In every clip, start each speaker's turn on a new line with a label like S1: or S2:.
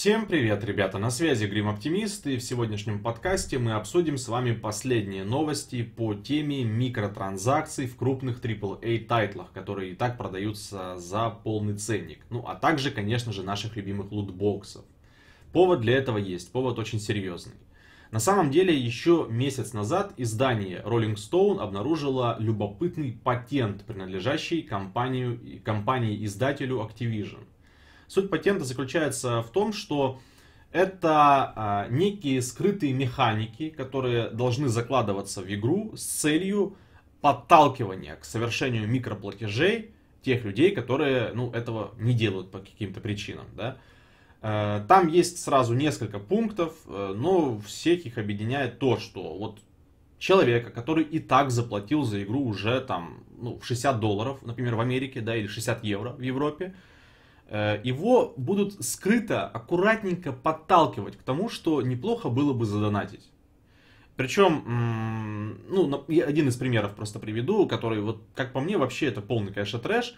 S1: Всем привет, ребята! На связи Грим Оптимист, и в сегодняшнем подкасте мы обсудим с вами последние новости по теме микротранзакций в крупных AAA тайтлах, которые и так продаются за полный ценник. Ну, а также, конечно же, наших любимых лутбоксов. Повод для этого есть, повод очень серьезный. На самом деле, еще месяц назад издание Rolling Stone обнаружило любопытный патент, принадлежащий компанию, компании-издателю Activision – Суть патента заключается в том, что это а, некие скрытые механики, которые должны закладываться в игру с целью подталкивания к совершению микроплатежей тех людей, которые ну, этого не делают по каким-то причинам. Да? Э, там есть сразу несколько пунктов, э, но всех их объединяет то, что вот человека, который и так заплатил за игру уже там ну, 60 долларов, например, в Америке, да, или 60 евро в Европе, Э, его будут скрыто, аккуратненько подталкивать к тому, что неплохо было бы задонатить. Причем, ну, один из примеров просто приведу, который, вот, как по мне, вообще это полный, конечно, трэш.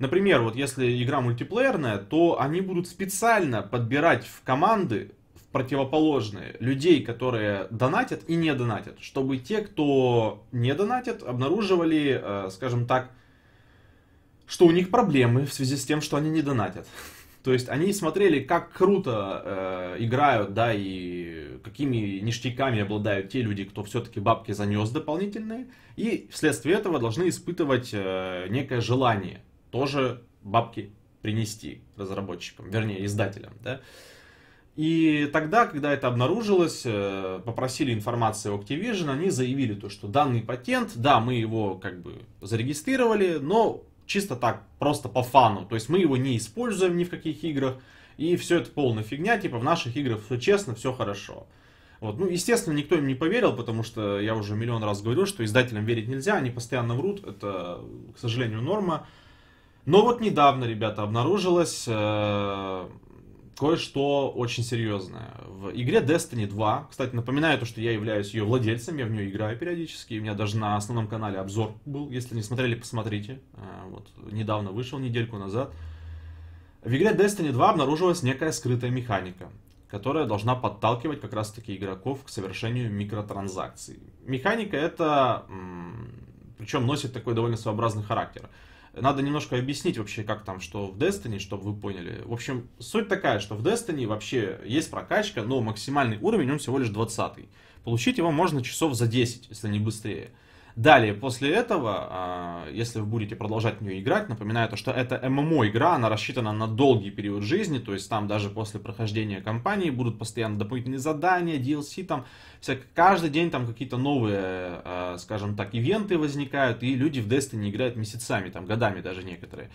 S1: Например, вот если игра мультиплеерная, то они будут специально подбирать в команды в противоположные людей, которые донатят и не донатят, чтобы те, кто не донатят, обнаруживали, э, скажем так, что у них проблемы в связи с тем, что они не донатят. То есть они смотрели, как круто э, играют, да, и какими ништяками обладают те люди, кто все-таки бабки занес дополнительные, и вследствие этого должны испытывать э, некое желание тоже бабки принести разработчикам, вернее, издателям, да. И тогда, когда это обнаружилось, э, попросили информацию у Activision, они заявили то, что данный патент, да, мы его как бы зарегистрировали, но чисто так, просто по фану. То есть мы его не используем ни в каких играх, и все это полная фигня, типа в наших играх все честно, все хорошо. Вот. Ну, естественно, никто им не поверил, потому что я уже миллион раз говорил, что издателям верить нельзя, они постоянно врут, это, к сожалению, норма. Но вот недавно, ребята, обнаружилось э, кое-что очень серьезное. В игре Destiny 2, кстати, напоминаю то, что я являюсь ее владельцем, я в нее играю периодически, у меня даже на основном канале обзор был, если не смотрели, посмотрите. Э, вот, недавно вышел, недельку назад. В игре Destiny 2 обнаружилась некая скрытая механика, которая должна подталкивать как раз-таки игроков к совершению микротранзакций. Механика это, причем носит такой довольно своеобразный характер – надо немножко объяснить вообще, как там, что в Destiny, чтобы вы поняли. В общем, суть такая, что в Destiny вообще есть прокачка, но максимальный уровень, он всего лишь 20 -й. Получить его можно часов за 10, если не быстрее. Далее, после этого, а, если вы будете продолжать в нее играть, напоминаю то, что это ММО-игра, она рассчитана на долгий период жизни, то есть там даже после прохождения кампании будут постоянно дополнительные задания, DLC, там всяк... каждый день там какие-то новые, а, скажем так, ивенты возникают, и люди в Destiny играют месяцами, там годами даже некоторые.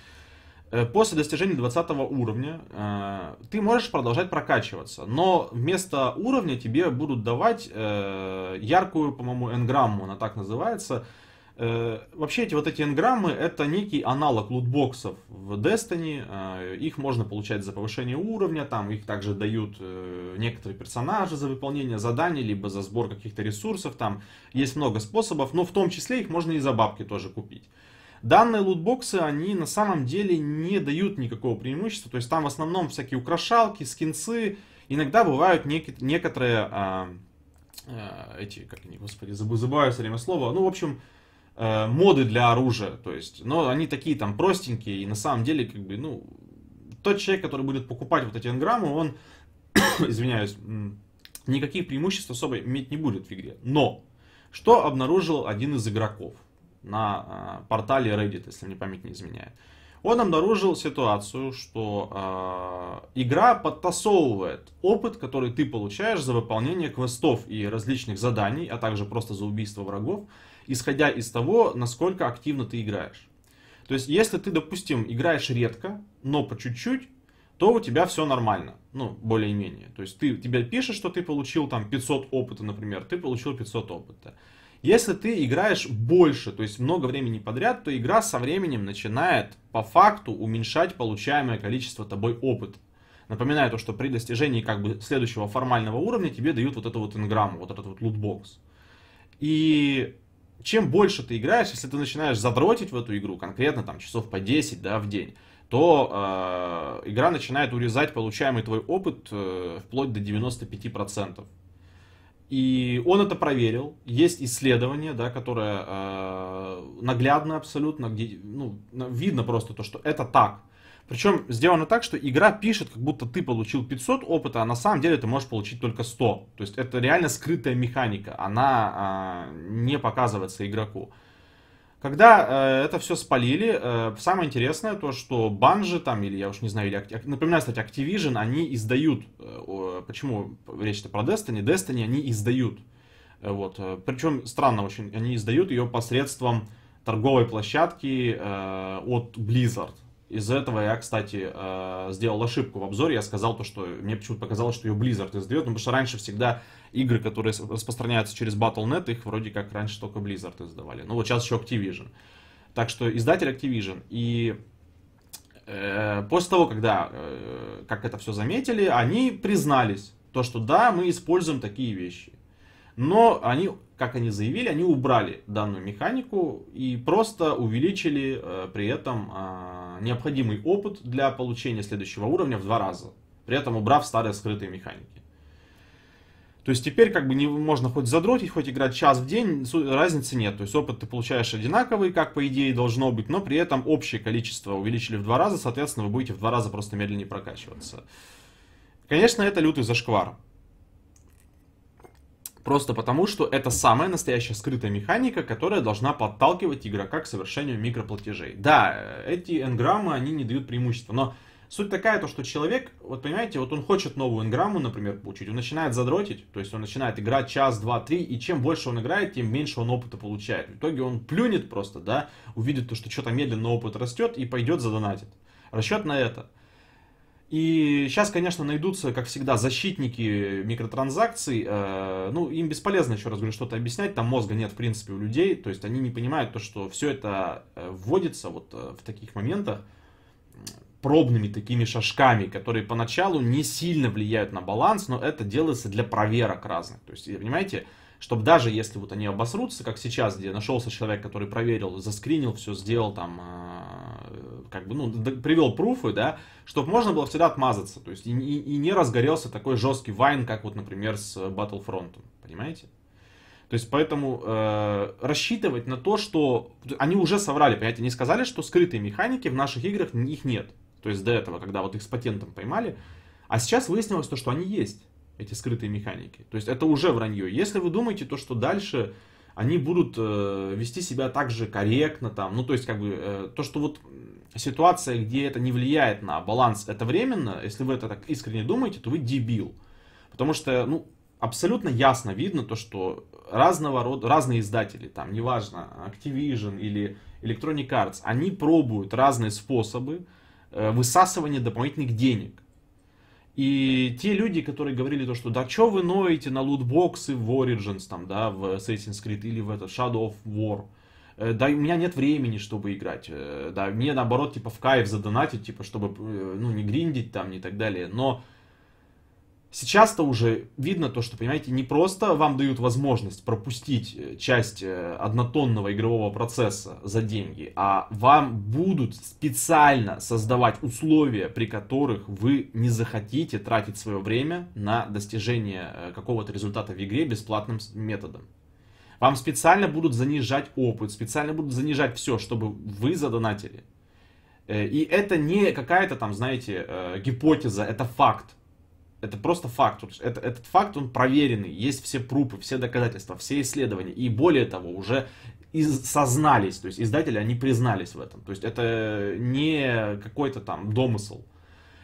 S1: Э, после достижения 20 уровня э, ты можешь продолжать прокачиваться, но вместо уровня тебе будут давать э, яркую, по-моему, энграмму, она так называется. Э, вообще эти вот эти энграммы это некий аналог лутбоксов в Destiny, э, их можно получать за повышение уровня, там их также дают э, некоторые персонажи за выполнение заданий, либо за сбор каких-то ресурсов, там есть много способов, но в том числе их можно и за бабки тоже купить. Данные лутбоксы, они на самом деле не дают никакого преимущества. То есть там в основном всякие украшалки, скинсы. Иногда бывают нек- некоторые... А, а, эти, как они, господи, забываю все время слово. Ну, в общем, а, моды для оружия. То есть, но они такие там простенькие. И на самом деле, как бы, ну... Тот человек, который будет покупать вот эти энграммы, он, извиняюсь, никаких преимуществ особо иметь не будет в игре. Но! Что обнаружил один из игроков? на э, портале Reddit, если мне память не изменяет. Он обнаружил ситуацию, что э, игра подтасовывает опыт, который ты получаешь за выполнение квестов и различных заданий, а также просто за убийство врагов, исходя из того, насколько активно ты играешь. То есть, если ты, допустим, играешь редко, но по чуть-чуть, то у тебя все нормально, ну, более-менее. То есть, ты, тебя пишет, что ты получил там 500 опыта, например, ты получил 500 опыта. Если ты играешь больше, то есть много времени подряд, то игра со временем начинает по факту уменьшать получаемое количество тобой опыта. Напоминаю то, что при достижении как бы следующего формального уровня тебе дают вот эту вот инграмму, вот этот вот лутбокс. И чем больше ты играешь, если ты начинаешь задротить в эту игру, конкретно там часов по 10 да, в день, то э, игра начинает урезать получаемый твой опыт э, вплоть до 95%. И он это проверил. Есть исследование, да, которое э, наглядно абсолютно, где ну, видно просто то, что это так. Причем сделано так, что игра пишет, как будто ты получил 500 опыта, а на самом деле ты можешь получить только 100. То есть это реально скрытая механика, она э, не показывается игроку. Э, когда э, это все спалили, э, самое интересное то, что банжи там, или я уж не знаю, или, ак, напоминаю, кстати, Activision, они издают, э, почему речь-то про Destiny, Destiny они издают. Э, вот, э, причем странно очень, они издают ее посредством торговой площадки э, от Blizzard. Из-за этого я, кстати, э, сделал ошибку в обзоре, я сказал то, что мне почему-то показалось, что ее Blizzard издает, ну, потому что раньше всегда игры, которые распространяются через Battle.net, их вроде как раньше только Blizzard издавали. Ну вот сейчас еще Activision. Так что издатель Activision. И э, после того, когда, э, как это все заметили, они признались, то что да, мы используем такие вещи. Но они, как они заявили, они убрали данную механику и просто увеличили э, при этом э, необходимый опыт для получения следующего уровня в два раза. При этом убрав старые скрытые механики. То есть теперь как бы не, можно хоть задротить, хоть играть час в день, разницы нет. То есть опыт ты получаешь одинаковый, как по идее должно быть, но при этом общее количество увеличили в два раза, соответственно, вы будете в два раза просто медленнее прокачиваться. Конечно, это лютый зашквар. Просто потому, что это самая настоящая скрытая механика, которая должна подталкивать игрока к совершению микроплатежей. Да, эти энграммы, они не дают преимущества, но Суть такая, то, что человек, вот понимаете, вот он хочет новую инграмму, например, получить, он начинает задротить, то есть он начинает играть час, два, три, и чем больше он играет, тем меньше он опыта получает. В итоге он плюнет просто, да, увидит то, что что-то медленно опыт растет, и пойдет задонатит. Расчет на это. И сейчас, конечно, найдутся, как всегда, защитники микротранзакций. Э, ну, им бесполезно, еще раз говорю, что-то объяснять. Там мозга нет, в принципе, у людей. То есть они не понимают то, что все это э, вводится вот э, в таких моментах пробными такими шажками, которые поначалу не сильно влияют на баланс, но это делается для проверок разных. То есть, понимаете, чтобы даже если вот они обосрутся, как сейчас, где нашелся человек, который проверил, заскринил, все сделал там, а, как бы, ну, привел пруфы, да, чтобы можно было всегда отмазаться, то есть и, и не разгорелся такой жесткий вайн, как вот, например, с Battlefront, понимаете? То есть поэтому э, рассчитывать на то, что они уже соврали, понимаете, не сказали, что скрытые механики в наших играх их нет. То есть до этого, когда вот их с патентом поймали. А сейчас выяснилось то, что они есть, эти скрытые механики. То есть это уже вранье. Если вы думаете то, что дальше они будут э, вести себя так же корректно там, ну то есть как бы э, то, что вот ситуация, где это не влияет на баланс, это временно, если вы это так искренне думаете, то вы дебил. Потому что, ну, абсолютно ясно видно то, что разного рода, разные издатели, там, неважно, Activision или Electronic Arts, они пробуют разные способы, Э, высасывание дополнительных денег. И те люди, которые говорили то, что да, что вы ноете на лутбоксы в Origins, там, да, в Assassin's Creed или в это Shadow of War, э, да, у меня нет времени, чтобы играть, э, да, мне наоборот, типа, в кайф задонатить, типа, чтобы, ну, не гриндить там, и так далее, но Сейчас-то уже видно то, что, понимаете, не просто вам дают возможность пропустить э, часть э, однотонного игрового процесса за деньги, а вам будут специально создавать условия, при которых вы не захотите тратить свое время на достижение э, какого-то результата в игре бесплатным методом. Вам специально будут занижать опыт, специально будут занижать все, чтобы вы задонатили. И это не какая-то там, знаете, гипотеза, это факт это просто факт. Это, этот факт, он проверенный. Есть все прупы, все доказательства, все исследования. И более того, уже из сознались, то есть издатели, они признались в этом. То есть это не какой-то там домысл.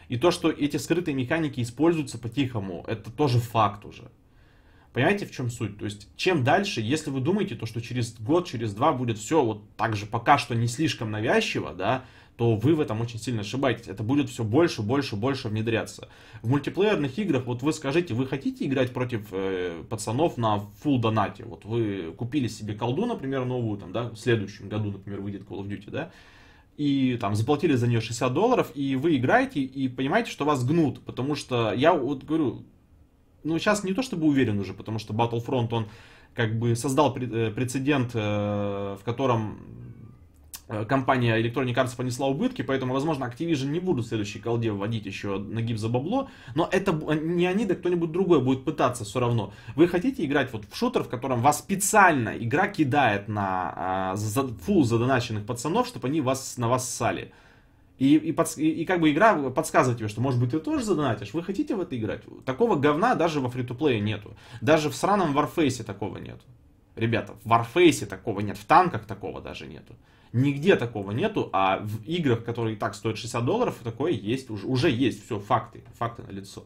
S1: И то, что эти скрытые механики используются по-тихому, это тоже факт уже. Понимаете, в чем суть? То есть, чем дальше, если вы думаете, то, что через год, через два будет все вот так же пока что не слишком навязчиво, да, то вы в этом очень сильно ошибаетесь. Это будет все больше, больше, больше внедряться. В мультиплеерных играх, вот вы скажите, вы хотите играть против э, пацанов на full донате? Вот вы купили себе колду, например, новую, там, да, в следующем году, например, выйдет Call of Duty, да, и там заплатили за нее 60 долларов, и вы играете и понимаете, что вас гнут, потому что я вот говорю, ну сейчас не то чтобы уверен уже, потому что Battlefront, он как бы создал э, прецедент, э, в котором Э, компания Electronic Arts понесла убытки, поэтому, возможно, Activision не будут в следующей колде вводить еще на нагиб за бабло, но это не они, да кто-нибудь другой будет пытаться все равно. Вы хотите играть вот в шутер, в котором вас специально игра кидает на а, за, фул задоначенных пацанов, чтобы они вас, на вас ссали. И, и, под, и, и как бы игра подсказывает тебе, что может быть ты тоже задонатишь, вы хотите в это играть? Такого говна даже во фри плее нету. Даже в сраном Warface такого нету. Ребята, в Warface такого нет, в танках такого даже нету. Нигде такого нету, а в играх, которые и так стоят 60 долларов, такое есть, уже, уже есть, все, факты, факты на лицо.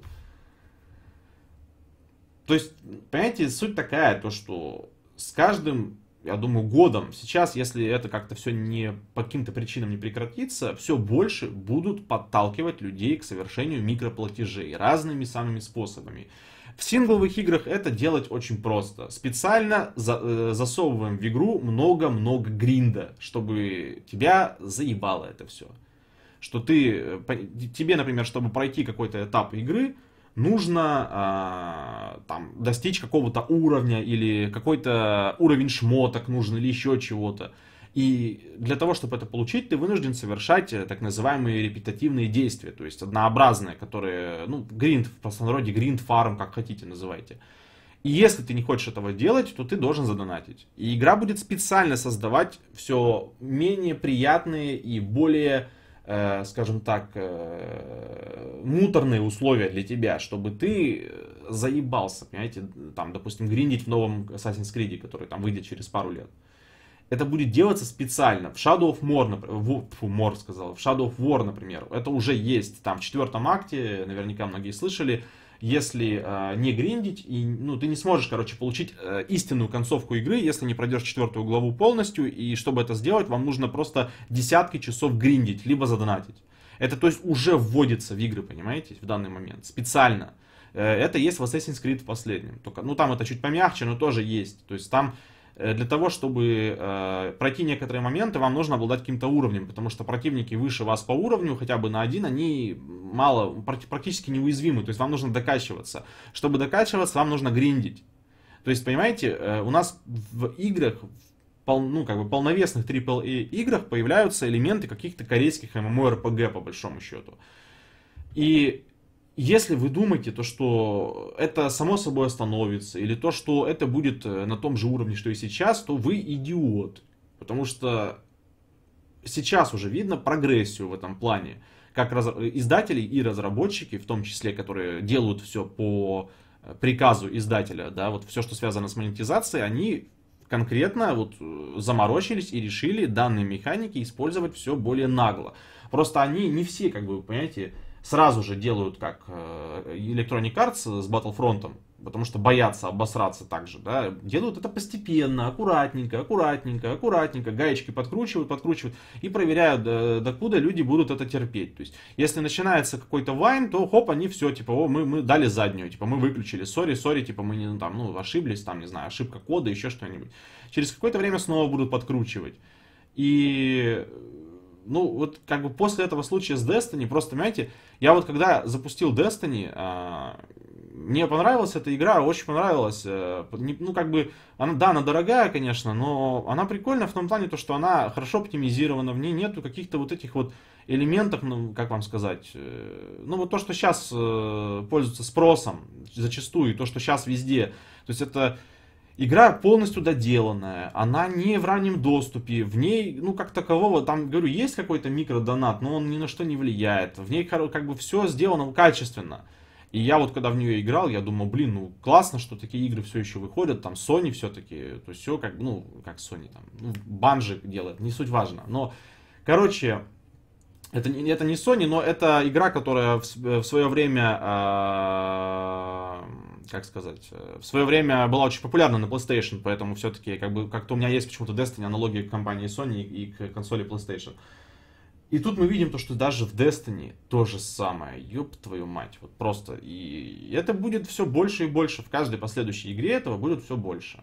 S1: То есть, понимаете, суть такая, то что с каждым, я думаю, годом, сейчас, если это как-то все не по каким-то причинам не прекратится, все больше будут подталкивать людей к совершению микроплатежей разными самыми способами. В сингловых играх это делать очень просто. Специально за, э, засовываем в игру много-много гринда, чтобы тебя заебало это все. Что ты, э, по, тебе, например, чтобы пройти какой-то этап игры, нужно э, там, достичь какого-то уровня или какой-то уровень шмоток нужен или еще чего-то. И для того, чтобы это получить, ты вынужден совершать э, так называемые репетативные действия, то есть однообразные, которые, ну, гринд, в простонародье гринд фарм, как хотите, называйте. И если ты не хочешь этого делать, то ты должен задонатить. И игра будет специально создавать все менее приятные и более, э, скажем так, э, муторные условия для тебя, чтобы ты э, заебался, понимаете, там, допустим, гриндить в новом Assassin's Creed, который там выйдет через пару лет. Э, это будет делаться специально. В Shadow of War, например, фу, Mor сказал, в Shadow of War, например, это уже есть. Там в четвертом акте, наверняка многие слышали, если э, не гриндить, и, ну, ты не сможешь, короче, получить э, истинную концовку игры, если не пройдешь четвертую главу полностью, и чтобы это сделать, вам нужно просто десятки часов гриндить, либо задонатить. Это, то есть, уже вводится в игры, понимаете, в данный момент, специально. Э, это есть в Assassin's Creed в последнем. Только, ну, там это чуть помягче, но тоже есть. То есть, там Э, для того, чтобы э, пройти некоторые моменты, вам нужно обладать каким-то уровнем, потому что противники выше вас по уровню, хотя бы на один, они мало, практически неуязвимы, то есть вам нужно докачиваться. Чтобы докачиваться, вам нужно гриндить. То есть, понимаете, э, у нас в играх, в пол, ну, как бы полновесных AAA э, играх появляются элементы каких-то корейских MMORPG, по большому счету. И если вы думаете, то что это само собой остановится, или то, что это будет э, на том же уровне, что и сейчас, то вы идиот. Потому что сейчас уже видно прогрессию в этом плане. Как раз... Э, издатели и разработчики, в том числе, которые делают все по э, приказу издателя, да, вот все, что связано с монетизацией, они конкретно вот заморочились и решили данные механики использовать все более нагло. Просто они не все, как бы, понимаете, сразу же делают как э, Electronic Arts с Battlefront, потому что боятся обосраться также, да, делают это постепенно, аккуратненько, аккуратненько, аккуратненько, гаечки подкручивают, подкручивают и проверяют, э, докуда люди будут это терпеть. То есть, если начинается какой-то вайн, то хоп, они все, типа, о, мы, мы дали заднюю, типа, мы выключили, сори, сори, типа, мы не, ну, там, ну, ошиблись, там, не знаю, ошибка кода, еще что-нибудь. Через какое-то время снова будут подкручивать. И ну, вот как бы после этого случая с Destiny, просто, понимаете, я вот когда запустил Destiny, а, мне понравилась эта игра, очень понравилась. А, не, ну, как бы, она, да, она дорогая, конечно, но она прикольная в том плане, то, что она хорошо оптимизирована, в ней нету каких-то вот этих вот элементов, ну, как вам сказать, э, ну, вот то, что сейчас э, пользуется спросом зачастую, и то, что сейчас везде, то есть это Игра полностью доделанная, она не в раннем доступе, в ней, ну, как такового, там, говорю, есть какой-то микродонат, но он ни на что не влияет. В ней, как бы, все сделано качественно. И я вот, когда в нее играл, я думал, блин, ну, классно, что такие игры все еще выходят, там, Sony все-таки, то есть все как, ну, как Sony, там, ну, Банжи делает, не суть важно. Но, короче, это, это не Sony, но это игра, которая в, э, в свое время... Э как сказать, э, в свое время была очень популярна на PlayStation, поэтому все-таки как бы как-то у меня есть почему-то Destiny, аналогия к компании Sony и к консоли PlayStation. И тут мы видим то, что даже в Destiny то же самое. Ёб твою мать, вот просто. И это будет все больше и больше. В каждой последующей игре этого будет все больше.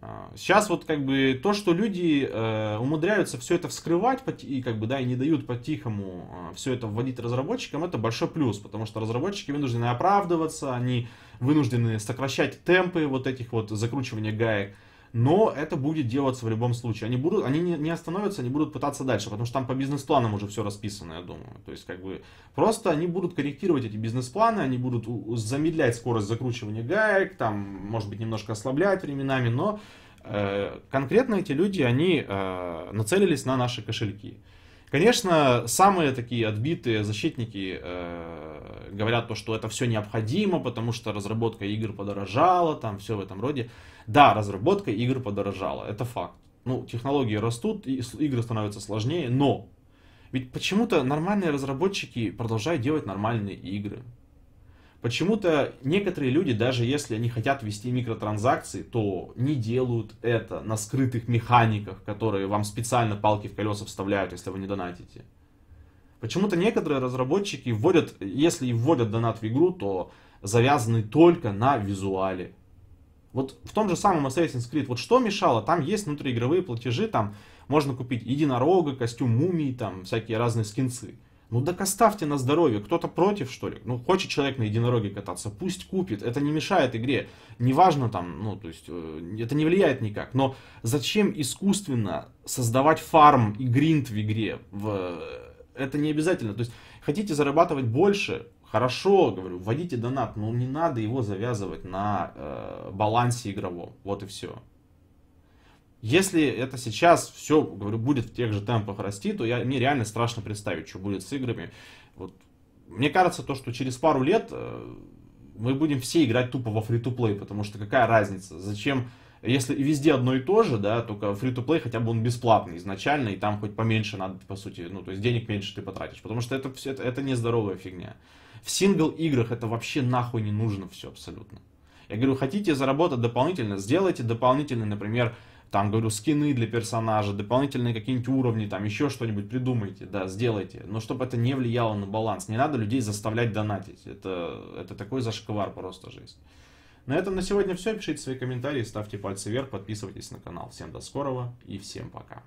S1: А, сейчас вот как бы то, что люди э, умудряются все это вскрывать и как бы да и не дают по-тихому э, все это вводить разработчикам, это большой плюс, потому что разработчики вынуждены оправдываться, они вынуждены сокращать темпы вот этих вот закручивания гаек. Но это будет делаться в любом случае. Они, будут, они не, остановятся, они будут пытаться дальше, потому что там по бизнес-планам уже все расписано, я думаю. То есть, как бы, просто они будут корректировать эти бизнес-планы, они будут замедлять скорость закручивания гаек, там, может быть, немножко ослаблять временами, но э, конкретно эти люди, они э, нацелились на наши кошельки. Конечно, самые такие отбитые защитники э, говорят то, что это все необходимо, потому что разработка игр подорожала, там все в этом роде. Да, разработка игр подорожала, это факт. Ну, технологии растут, и игры становятся сложнее, но ведь почему-то нормальные разработчики продолжают делать нормальные игры. Почему-то некоторые люди, даже если они хотят вести микротранзакции, то не делают это на скрытых механиках, которые вам специально палки в колеса вставляют, если вы не донатите. Почему-то некоторые разработчики вводят, если и вводят донат в игру, то завязаны только на визуале. Вот в том же самом Assassin's Creed, вот что мешало, там есть внутриигровые платежи, там можно купить единорога, костюм мумии, там всякие разные скинцы. Ну да, оставьте на здоровье, кто-то против что ли? Ну хочет человек на единороге кататься, пусть купит, это не мешает игре. Неважно там, ну то есть э, это не влияет никак. Но зачем искусственно создавать фарм и гринд в игре, в э, это не обязательно. То есть, хотите зарабатывать больше, хорошо, говорю, вводите донат, но не надо его завязывать на э, балансе игровом. Вот и все. Если это сейчас все, говорю, будет в тех же темпах расти, то я, мне реально страшно представить, что будет с играми. Вот. Мне кажется, то, что через пару лет э, мы будем все играть тупо во фри-то-плей, потому что какая разница, зачем если везде одно и то же, да, только free-to-play хотя бы он бесплатный изначально, и там хоть поменьше надо, по сути, ну, то есть денег меньше ты потратишь, потому что это, все это, это нездоровая фигня. В сингл-играх это вообще нахуй не нужно все абсолютно. Я говорю, хотите заработать дополнительно, сделайте дополнительный, например, там, говорю, скины для персонажа, дополнительные какие-нибудь уровни, там, еще что-нибудь придумайте, да, сделайте. Но чтобы это не влияло на баланс. Не надо людей заставлять донатить. Это, это такой зашквар просто жизнь. На этом на сегодня все. Пишите свои комментарии, ставьте пальцы вверх, подписывайтесь на канал. Всем до скорого и всем пока.